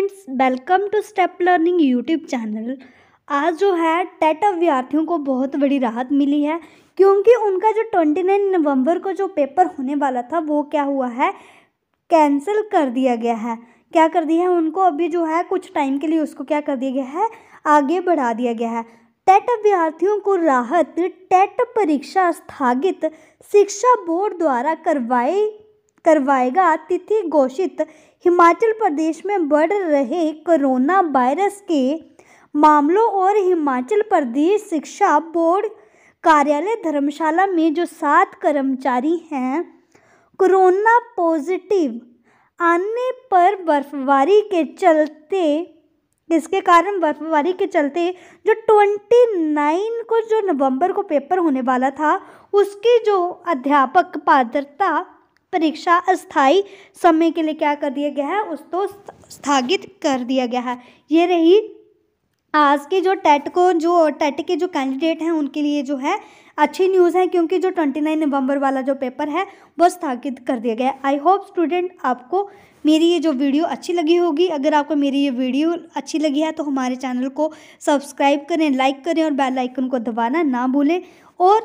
friends welcome to step learning YouTube channel आज जो है टेट अभ्यार्थियों को बहुत बड़ी राहत मिली है क्योंकि उनका जो 29 नवंबर को जो पेपर होने वाला था वो क्या हुआ है कैंसिल कर दिया गया है क्या कर दिया है उनको अभी जो है कुछ टाइम के लिए उसको क्या कर दिया गया है आगे बढ़ा दिया गया है टेट अभ्यार्थियों को राहत टेट परीक्षा स्थगित शिक्षा बोर्ड द्वारा करवाई करवाएगा तिथि घोषित हिमाचल प्रदेश में बढ़ रहे कोरोना वायरस के मामलों और हिमाचल प्रदेश शिक्षा बोर्ड कार्यालय धर्मशाला में जो सात कर्मचारी हैं कोरोना पॉजिटिव आने पर बर्फबारी के चलते इसके कारण बर्फबारी के चलते जो ट्वेंटी नाइन को जो नवंबर को पेपर होने वाला था उसकी जो अध्यापक पात्रता परीक्षा अस्थाई समय के लिए क्या कर दिया गया है उसको स्थगित कर दिया गया है ये रही आज के जो टेट को जो टेट के जो कैंडिडेट हैं उनके लिए जो है अच्छी न्यूज़ है क्योंकि जो 29 नवंबर वाला जो पेपर है वो स्थगित कर दिया गया है आई होप स्टूडेंट आपको मेरी ये जो वीडियो अच्छी लगी होगी अगर आपको मेरी ये वीडियो अच्छी लगी है तो हमारे चैनल को सब्सक्राइब करें लाइक करें और बेल आइकन को दबाना ना भूलें और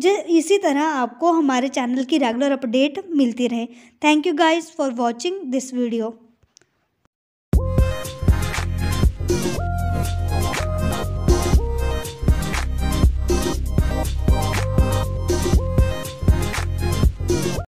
जो इसी तरह आपको हमारे चैनल की रेगुलर अपडेट मिलती रहे thank you guys for watching this video